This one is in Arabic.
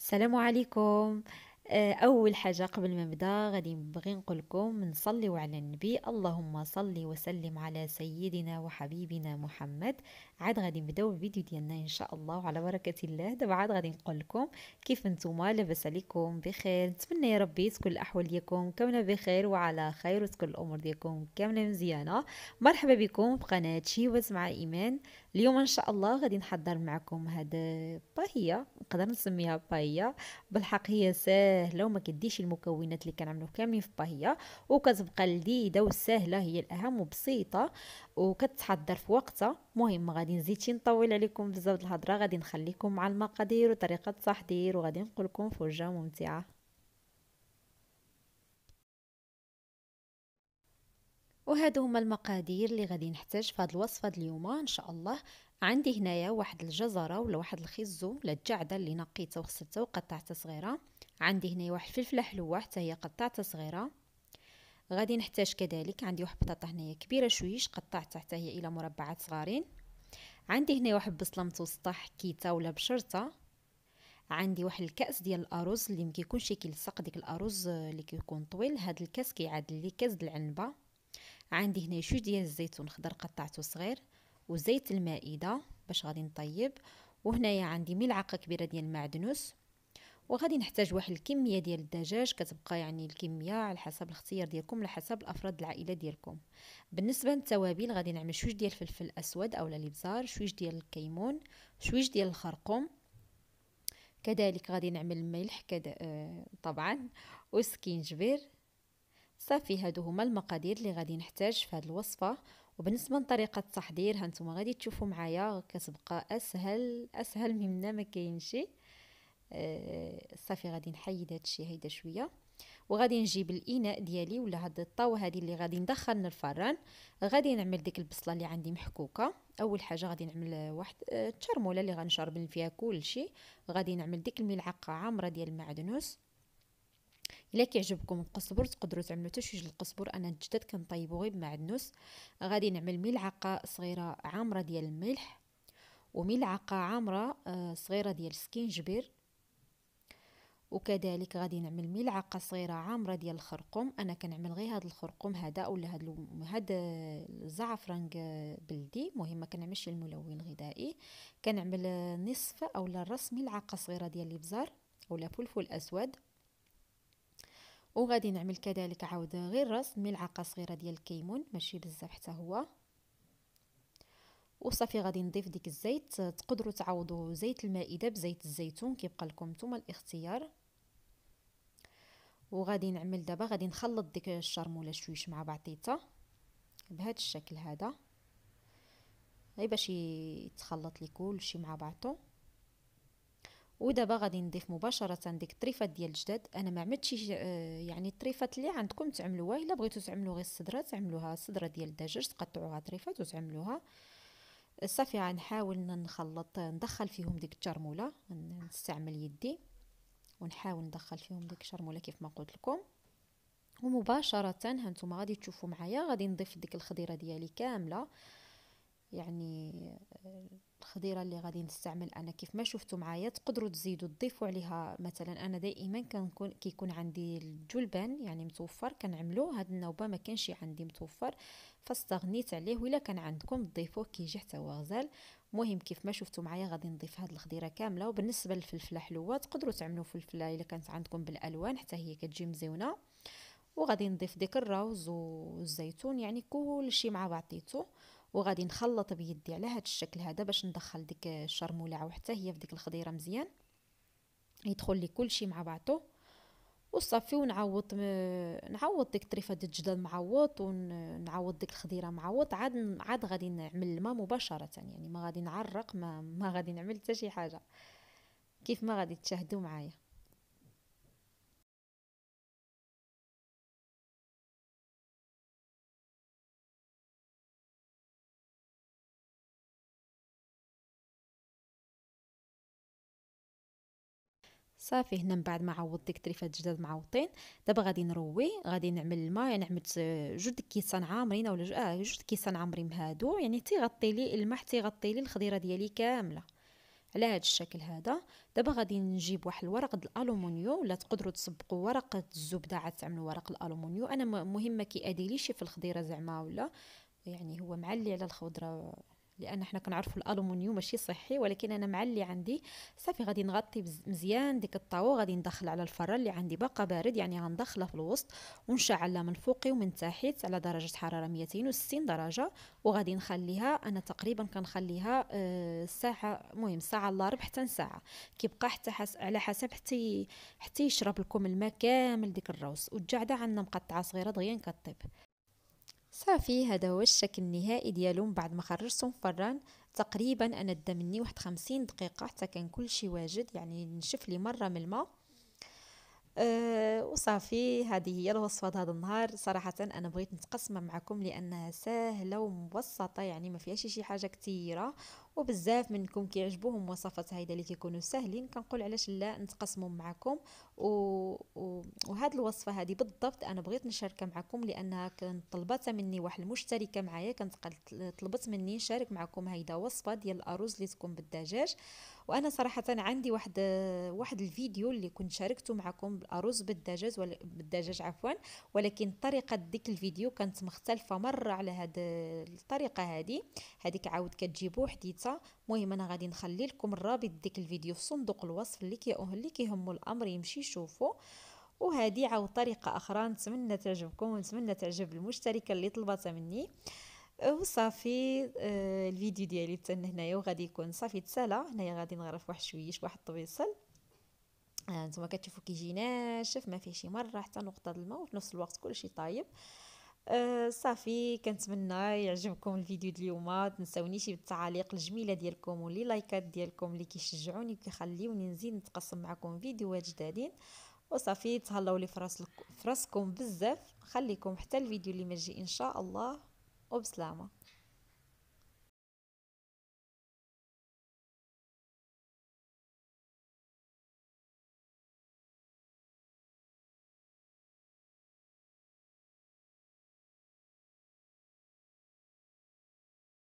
السلام عليكم آه، أول حاجة قبل ما نبدا غادي نبغي نقولكم نصلي على النبي اللهم صل وسلم على سيدنا وحبيبنا محمد عاد غادي نبداو الفيديو ديالنا ان شاء الله وعلى بركه الله دابا عاد غادي نقول لكم كيف نتوما لاباس عليكم بخير نتمنى يا ربي تكون الاحوال ديالكم كامله بخير وعلى خير وتكون الامور ديالكم كامله مزيانه مرحبا بكم في قناه شيوات مع ايمان اليوم ان شاء الله غادي نحضر معكم هاد باهيه نقدر نسميها باهيه بالحق هي ساهله وما كديش المكونات اللي كنعملو كاملين في باهيه وكتبقى لذيذه وسهله هي الاهم وبسيطه وكتحضر في وقتها مهم ما غادي نزيدش نطول عليكم بزاف الهضره غادي نخليكم مع المقادير وطريقه التحضير وغادي نقول لكم فرجه ممتعه وهادو هما المقادير اللي غادي نحتاج في هاد الوصفه اليوم ان شاء الله عندي هنايا واحد الجزره ولا واحد الخيزو ولا الجعده اللي نقيتها وغسلتها وقطعتها صغيره عندي هنايا واحد الفلفله حلوه حتى هي قطعتها صغيره غادي نحتاج كذلك عندي واحد البطاطا هنايا كبيره شويش قطعتها حتى هي الى مربعات صغارين عندي هنا واحد البصله متوسطه حكيته ولا بشرطه عندي واحد الكاس ديال الارز اللي ما كيكونش كيلصق ديك الارز اللي كيكون طويل هاد الكاس كيعادل لي كاس د العنبه عندي هنا شويه ديال الزيتون خضر قطعته صغير وزيت المائده باش غادي نطيب وهنايا عندي ملعقه كبيره ديال المعدنوس وغادي نحتاج واحد الكميه ديال الدجاج كتبقى يعني الكميه على حسب الاختيار ديالكم على حسب الافراد العائله ديالكم بالنسبه للتوابل غادي نعمل شويه ديال الفلفل اسود اولا الابزار شويه ديال الكيمون شويه ديال الخرقوم كذلك غادي نعمل الملح كد... آه طبعا وسكينجبير صافي هادو هما المقادير اللي غادي نحتاج في هذه الوصفه وبالنسبه لطريقه التحضير هانتوما غادي تشوفوا معايا كتبقى اسهل اسهل مما ما كاينشي آه، صافي غادي نحيد هادشي هيدا شويه وغادي نجيب الاناء ديالي ولا هاد الطاو هادي اللي غادي ندخل للفران غادي نعمل ديك البصله اللي عندي محكوكه اول حاجه غادي نعمل آه، واحد آه، الترموله اللي غنشرب فيها كلشي غادي نعمل ديك الملعقه عامره ديال المعدنوس الا كيعجبكم القزبر تقدروا تعملوا حتى شي القزبر انا جدد كنطيبو غير بمعدنوس غادي نعمل ملعقه صغيره عامره ديال الملح وملعقه عامره صغيره ديال السكينجبير وكذلك غادي نعمل ملعقه صغيره عامره ديال الخرقوم انا كنعمل غير هذا الخرقوم هذا ولا هذا هذا الزعفران بلدي المهم ما كنعملش الملون الغذائي كنعمل نصف اولا الرص ملعقه صغيره ديال الابزار ولا فلفل اسود وغادي نعمل كذلك عاود غير رص ملعقه صغيره ديال الكيمون ماشي بزاف حتى هو وصافي غادي نضيف ديك الزيت تقدروا تعوضوا زيت المائده بزيت الزيتون كيبقى لكم نتوما الاختيار وغادي نعمل دابا غادي نخلط ديك الشرموله شويش مع بعضيتها بهذا الشكل هذا غير باش يتخلط لي كلشي مع بعضو ودابا غادي نضيف مباشره ديك الطريفات ديال الجداد انا ما عملتش آه، يعني الطريفات اللي عندكم تعملوها الا بغيتو تعملو غير الصدره تعملوها صدره ديال الدجاج تقطعوها طريفات وتعملوها صافي غنحاول نخلط ندخل فيهم ديك الشرموله نستعمل يدي ونحاول ندخل فيهم ديك الشرموله كيف ما قلت لكم ومباشره هانتوما غادي تشوفوا معايا غادي نضيف ديك الخضيره ديالي كامله يعني آه، الخضيره اللي غادي نستعمل انا كيف ما شفتوا معايا تقدروا تزيدوا تضيفوا عليها مثلا انا دائما كنكون كيكون عندي الجلبان يعني متوفر كنعملو هاد النوبه ما كانش عندي متوفر فاستغنيت عليه ولا كان عندكم تضيفوه كيجي حتى هو غزال مهم كيف ما شفتوا معايا غادي نضيف هاد الخضيره كامله وبالنسبه للفلفله حلوه تقدروا تعملوا فلفله الا كانت عندكم بالالوان حتى هي كتجي مزيونه وغادي نضيف ديك الروز والزيتون يعني كل شيء مع بعضيته وغادي نخلط بيدي على هذا الشكل هذا باش ندخل ديك الشرموله وحتى هي في ديك الخضيره مزيان يدخل لي كلشي مع بعضو وصافي ونعوض م... نعوض ديك الطريفه ديال الجدل معوض ونعوض ديك الخضيره معوض عاد عاد غادي نعمل الماء مباشره يعني ما غادي نعرق ما, ما غادي نعمل حتى شي حاجه كيف ما غادي تشاهدوا معايا صافي هنا من بعد ما عوضت ديك تريفات جداد معوطين دابا غادي نروي غادي نعمل الماء يعني عملت جوج كيسان عامرين ولا جوج اه جوج كيسان عامرين هادو يعني تيغطي لي الماء تيغطي لي الخضيره ديالي كامله على هذا الشكل هذا دابا غادي نجيب واحد الورق د الالومنيو ولا تقدروا تصبقوا ورقه الزبده عاد تعملوا ورق الالومنيو انا مهم ما كيأديليش في الخضيره زعما ولا يعني هو معلي على الخضره لان احنا كنعرفوا الالومنيوم ماشي صحي ولكن انا معلي عندي صافي غادي نغطي مزيان ديك الطاو غادي ندخل على الفرن اللي عندي باقا بارد يعني غندخله في الوسط ونشعلها من فوقي ومن تحت على درجه حراره 260 درجه وغادي نخليها انا تقريبا كنخليها آه، ساعه مهم ساعه الا ربع حتى ساعه كيبقى حتى حس... على حسب حتى حتى يشرب لكم الماء كامل ديك الروس والجعده عندنا مقطعه صغيره دغيا كطيب صافي هذا هو الشكل النهائي ديالهم بعد ما خرجتهم فران تقريبا انا دا مني واحد خمسين دقيقه حتى كان كلشي واجد يعني نشف لي مره من الماء آه، وصافي هذه هي الوصفه هذا النهار صراحه انا بغيت نتقسمها معكم لانها سهله ومبسطه يعني ما فيهاش شي حاجه كثيره وبزاف منكم كيعجبوهم وصفات هايده اللي كيكونوا ساهلين كنقول علاش لا نتقاسمهم معكم و... و... وهاد الوصفه هذه بالضبط انا بغيت نشاركها معكم لانها كانت طلبتها مني واحد المشتركه معايا كانت طلبت مني نشارك معكم هايده وصفه ديال الارز اللي تكون بالدجاج وانا صراحه عندي واحد واحد الفيديو اللي كنت شاركته معكم بالارز بالدجاج ولا بالدجاج عفوا ولكن طريقه ديك الفيديو كانت مختلفه مره على هاد الطريقه هذه هذيك عاود كتجيبو حديثه المهم انا غادي نخلي لكم الرابط ديك الفيديو في صندوق الوصف اللي كي اللي كيهمو الامر يمشي يشوفو وهذه عاود طريقه اخرى نتمنى تعجبكم ونتمنى تعجب المشتركه اللي طلبتها مني وصافي آه، الفيديو ديالي تن هنايا وغادي يكون صافي تسالا هنايا غادي نغرف واحد شويش واحد الطبيصل انتما آه، كتشوفوا كيجي ناشف ما فيه شي مره حتى نقطه الماء وفي نفس الوقت كلشي طايب آه، صافي كنتمنى يعجبكم الفيديو ديال ما تنساونيش بالتعاليق الجميله ديالكم واللي لايكات ديالكم اللي كيشجعوني وكيخليوني نزيد نتقسم معكم فيديوهات جدادين وصافي تهلاو لي فراسكم بزاف خليكم حتى الفيديو اللي مجي ان شاء الله 8